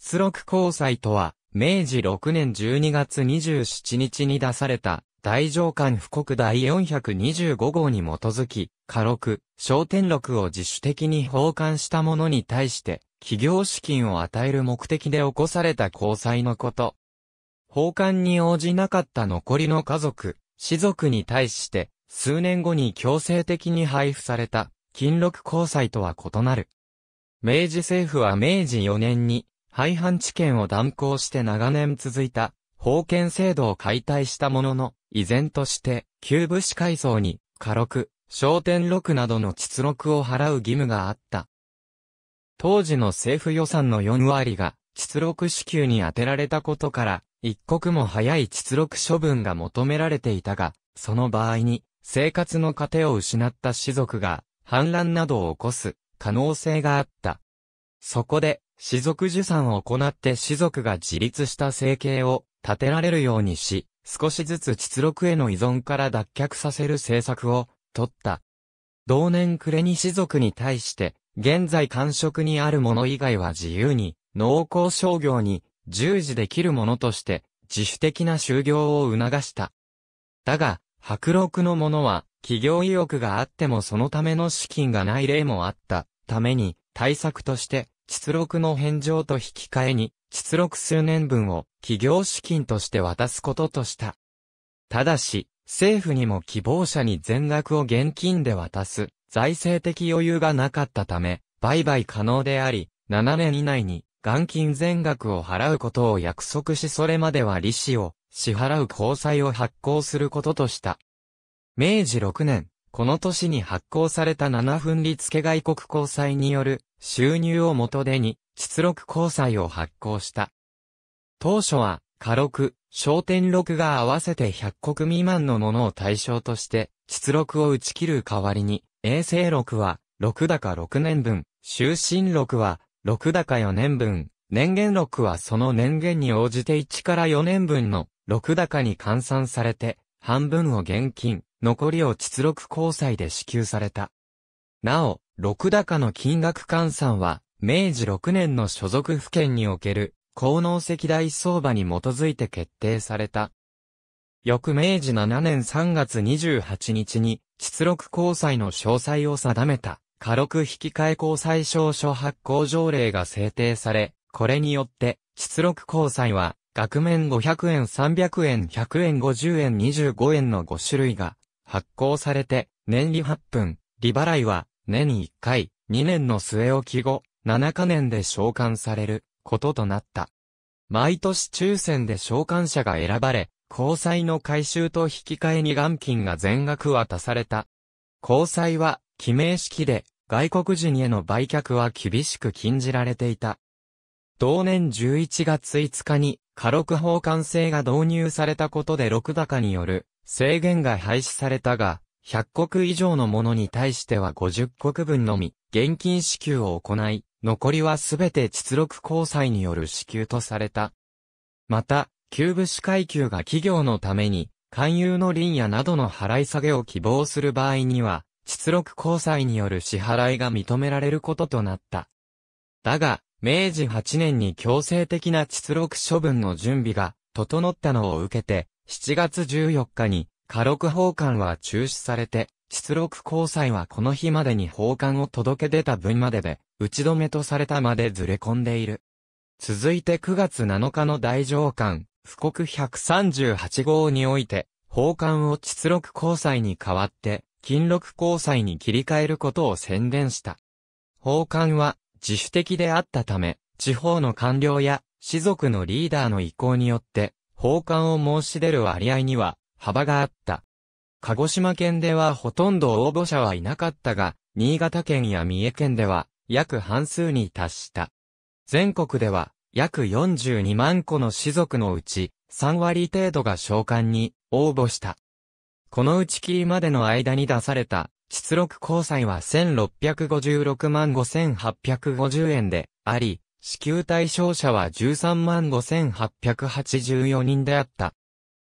出録交際とは、明治6年12月27日に出された、大上官布告第425号に基づき、家録、商店録を自主的に奉還した者に対して、企業資金を与える目的で起こされた交際のこと。奉還に応じなかった残りの家族、士族に対して、数年後に強制的に配布された、金録交際とは異なる。明治政府は明治4年に、廃藩置県を断行して長年続いた、封建制度を解体したものの、依然として、旧武士階層に、家禄、商店禄などの実禄を払う義務があった。当時の政府予算の4割が、実録支給に充てられたことから、一刻も早い実録処分が求められていたが、その場合に、生活の糧を失った士族が、反乱などを起こす、可能性があった。そこで、士族受産を行って士族が自立した生計を立てられるようにし、少しずつ実力への依存から脱却させる政策を取った。同年暮れに士族に対して、現在官職にあるもの以外は自由に、農耕商業に従事できるものとして、自主的な就業を促した。だが、白禄の者は、企業意欲があってもそのための資金がない例もあったために、対策として、出録の返上と引き換えに、出録数年分を企業資金として渡すこととした。ただし、政府にも希望者に全額を現金で渡す財政的余裕がなかったため、売買可能であり、7年以内に元金全額を払うことを約束しそれまでは利子を支払う交際を発行することとした。明治6年、この年に発行された7分利付外国交際による収入を元手に出録交際を発行した。当初は、下録、焦点録が合わせて100国未満のものを対象として、出録を打ち切る代わりに、衛星録は、6高6年分、終身録は、6高4年分、年限録はその年限に応じて1から4年分の、6高に換算されて、半分を現金、残りを出録交際で支給された。なお、六高の金額換算は、明治6年の所属府県における、高能石大相場に基づいて決定された。翌明治7年3月28日に、出録交際の詳細を定めた、過録引換交際証書発行条例が制定され、これによって、出録交際は、額面500円300円100円50円25円の5種類が発行されて、年利8分、利払いは、年に1回、2年の末置き後、7カ年で召喚される、こととなった。毎年抽選で召喚者が選ばれ、交際の回収と引き換えに元金が全額渡された。交際は、記名式で、外国人への売却は厳しく禁じられていた。同年11月5日に、過力奉還制が導入されたことで6高による制限が廃止されたが、100国以上のものに対しては50国分のみ、現金支給を行い、残りはすべて実力交際による支給とされた。また、旧武士階級が企業のために、勧誘の林野などの払い下げを希望する場合には、実力交際による支払いが認められることとなった。だが、明治8年に強制的な実録処分の準備が整ったのを受けて、7月14日に、火録奉還は中止されて、出力交際はこの日までに奉還を届け出た分までで、打ち止めとされたまでずれ込んでいる。続いて9月7日の大上官、布告138号において、奉還を出力交際に代わって、金録交際に切り替えることを宣伝した。奉還は自主的であったため、地方の官僚や士族のリーダーの意向によって、交換を申し出る割合には幅があった。鹿児島県ではほとんど応募者はいなかったが、新潟県や三重県では約半数に達した。全国では約42万個の士族のうち3割程度が召喚に応募した。この打ち切りまでの間に出された出力交際は1656万5850円であり、支給対象者は13万5884人であった。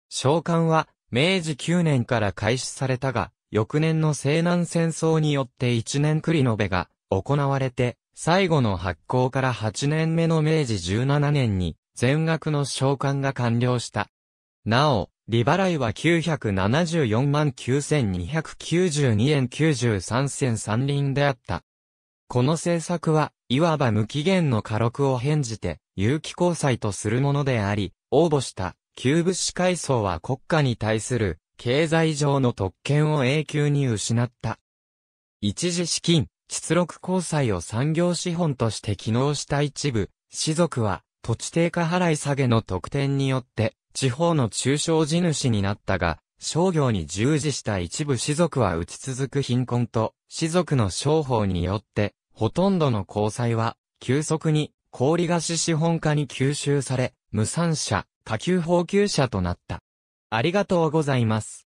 召喚は、明治9年から開始されたが、翌年の西南戦争によって1年繰り延べが行われて、最後の発行から8年目の明治17年に、全額の召喚が完了した。なお、利払いは974万9292円93銭3輪であった。この政策は、いわば無期限の火力を返じて、有機交際とするものであり、応募した、旧物資階層は国家に対する、経済上の特権を永久に失った。一時資金、出力交際を産業資本として機能した一部、士族は、土地定価払い下げの特典によって、地方の中小地主になったが、商業に従事した一部士族は打ち続く貧困と、士族の商法によって、ほとんどの鉱際は、急速に、氷菓子資本家に吸収され、無産者、下級放給者となった。ありがとうございます。